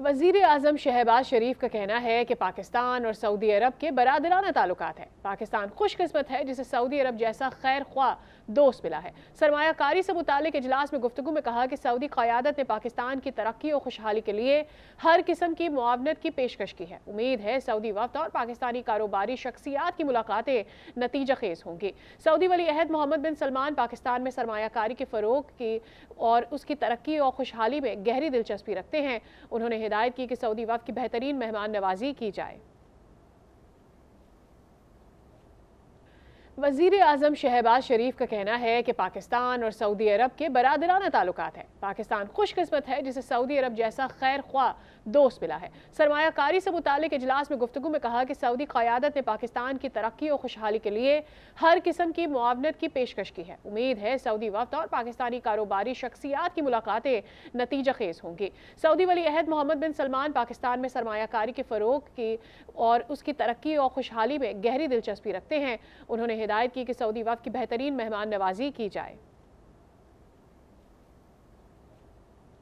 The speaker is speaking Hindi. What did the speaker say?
वजीर अजम शहबाज शरीफ का कहना है कि पाकिस्तान और सऊदी अरब के बरदराना ताल्लुक है पाकिस्तान खुशकस्मत है जिसे सऊदी अरब जैसा खैर ख्वा दोस्त मिला है सरमाकारी से मुतल इजलास में गुफ्तु में कहा कि सऊदी क़्यादत ने पाकिस्तान की तरक्की और खुशहाली के लिए हर किस्म की मुआवनत की पेशकश की है उम्मीद है सऊदी वफ्त और पाकिस्तानी कारोबारी शख्सियात की मुलाकातें नतीजा खेज होंगी सऊदी वली अहद मोहम्मद बिन सलमान पाकिस्तान में सरमाकारी के फ़रोग की और उसकी तरक्की और खुशहाली में गहरी दिलचस्पी रखते हैं उन्होंने हिदायत की कि सऊदी वफ की बेहतरीन मेहमान नवाजी की जाए वजीर अजम शहबाज शरीफ का कहना है कि पाकिस्तान और सऊदी अरब के बरदराना ताल्लुक हैं पाकिस्तान खुशकस्मत है जिसे सऊदी अरब जैसा खैर ख्वा दोस्त मिला है सरमाकारी से मुतक इजलास में गुफ्तु में कहा कि सऊदी क़्यादत ने पाकिस्तान की तरक्की और खुशहाली के लिए हर किस्म की मुआवनत की पेशकश की है उम्मीद है सऊदी वफद और पाकिस्तानी कारोबारी शख्सियात की मुलाकातें नतीजा खेज होंगी सऊदी वली अहद मोहम्मद बिन सलमान पाकिस्तान में सरमाकारी के फ़रोग की और उसकी तरक्की और खुशहाली में गहरी दिलचस्पी रखते हैं उन्होंने हिदायत की कि सऊदी वफद की बेहतरीन मेहमान नवाजी की जाए